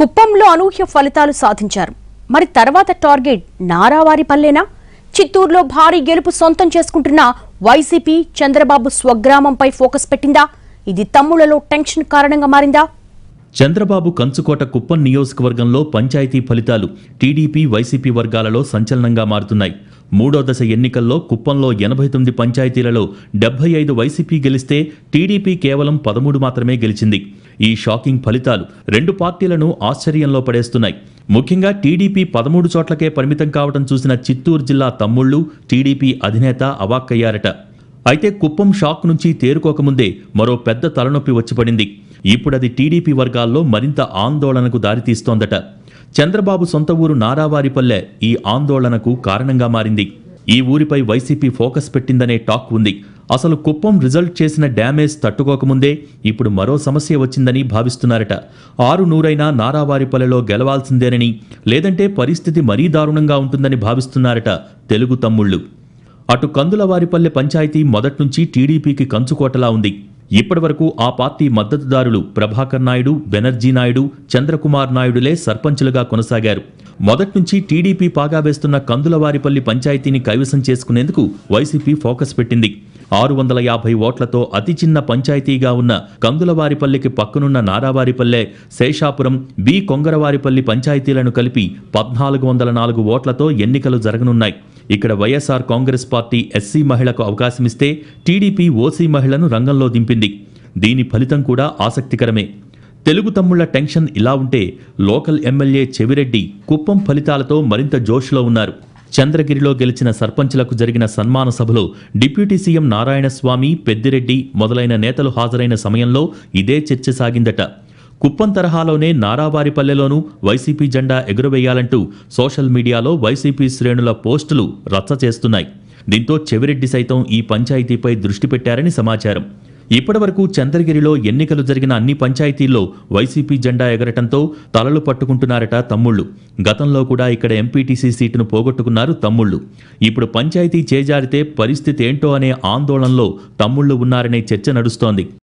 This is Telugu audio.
కుప్పంలో అనూహ్య ఫలితాలు సాధించారు మరి తర్వాత టార్గెట్ నారావారి చిత్తూరులో భారీ గెలుపు సొంతం చేసుకుంటున్న వైసీపీ చంద్రబాబు స్వగ్రామంపై ఫోకస్ పెట్టిందా ఇది తమ్ముళ్లలో టెన్షన్ కారణంగా మారిందా చంద్రబాబు కంచుకోట కుప్పం నియోజకవర్గంలో పంచాయతీ ఫలితాలు టీడీపీ వైసీపీ వర్గాలలో సంచలనంగా మారుతున్నాయి మూడో దశ ఎన్నికల్లో కుప్పంలో ఎనభై తొమ్మిది పంచాయతీలలో డెబ్బై ఐదు వైసీపీ గెలిస్తే టీడీపీ కేవలం పదమూడు మాత్రమే గెలిచింది ఈ షాకింగ్ ఫలితాలు రెండు పార్టీలను ఆశ్చర్యంలో పడేస్తున్నాయి ముఖ్యంగా టీడీపీ పదమూడు చోట్లకే పరిమితం కావడం చూసిన చిత్తూరు జిల్లా తమ్ముళ్లు టీడీపీ అధినేత అవాక్కయ్యారట అయితే కుప్పం షాక్ నుంచి తేరుకోకముందే మరో పెద్ద తలనొప్పి వచ్చిపడింది ఇప్పుడది టీడీపీ వర్గాల్లో మరింత ఆందోళనకు దారితీస్తోందట చంద్రబాబు సొంత ఊరు నారావారిపల్లె ఈ ఆందోళనకు కారణంగా మారింది ఈ ఊరిపై వైసీపీ ఫోకస్ పెట్టిందనే టాక్ ఉంది అసలు కుప్పం రిజల్ట్ చేసిన డ్యామేజ్ తట్టుకోకముందే ఇప్పుడు మరో సమస్య వచ్చిందని భావిస్తున్నారట ఆరు నూరైనా నారావారిపల్లెలో గెలవాల్సిందేనని లేదంటే పరిస్థితి మరీ దారుణంగా ఉంటుందని భావిస్తున్నారట తెలుగు తమ్ముళ్ళు అటు కందులవారిపల్లె పంచాయతీ మొదట్నుంచి టీడీపీకి కంచుకోటలా ఉంది ఇప్పటివరకు ఆ పార్టీ మద్దతుదారులు ప్రభాకర్ నాయుడు బెనర్జీ నాయుడు చంద్రకుమార్ నాయుడులే సర్పంచులుగా కొనసాగారు మొదట్నుంచి టీడీపీ పాగా వేస్తున్న కందులవారిపల్లి పంచాయతీని కైవసం చేసుకునేందుకు వైసీపీ ఫోకస్ పెట్టింది ఆరు వందల యాభై ఓట్లతో అతి చిన్న పంచాయతీగా ఉన్న కందులవారిపల్లికి పక్కనున్న నారావారిపల్లె శేషాపురం బి కొంగరవారిపల్లి పంచాయతీలను కలిపి పద్నాలుగు వందల నాలుగు ఓట్లతో ఎన్నికలు జరగనున్నాయి ఇక్కడ వైఎస్ఆర్ కాంగ్రెస్ పార్టీ ఎస్సీ మహిళకు అవకాశమిస్తే టీడీపీ ఓసీ మహిళను రంగంలో దింపింది దీని ఫలితం కూడా ఆసక్తికరమే తెలుగు తమ్ముళ్ల టెన్షన్ ఇలా ఉంటే లోకల్ ఎమ్మెల్యే చెవిరెడ్డి కుప్పం ఫలితాలతో మరింత జోష్లో ఉన్నారు చంద్రగిరిలో గెలిచిన సర్పంచ్లకు జరిగిన సన్మాన సభలో డిప్యూటీ సీఎం నారాయణస్వామి పెద్దిరెడ్డి మొదలైన నేతలు హాజరైన సమయంలో ఇదే చర్చ సాగిందట కుప్పం తరహాలోనే నారావారిపల్లెలోనూ వైసీపీ జెండా ఎగురవేయాలంటూ సోషల్ మీడియాలో వైసీపీ శ్రేణుల పోస్టులు రచ్చ చేస్తున్నాయి దీంతో చెవిరెడ్డి సైతం ఈ పంచాయతీపై దృష్టి పెట్టారని సమాచారం ఇప్పటివరకు చంద్రగిరిలో ఎన్నికలు జరిగిన అన్ని పంచాయతీల్లో వైసీపీ జెండా ఎగరటంతో తలలు పట్టుకుంటున్నారట తమ్ముళ్ళు గతంలో కూడా ఇక్కడ ఎంపీటీసీ సీటును పోగొట్టుకున్నారు తమ్ముళ్ళు ఇప్పుడు పంచాయతీ చేజారితే పరిస్థితి ఏంటో అనే ఆందోళనలో తమ్ముళ్ళు ఉన్నారనే చర్చ నడుస్తోంది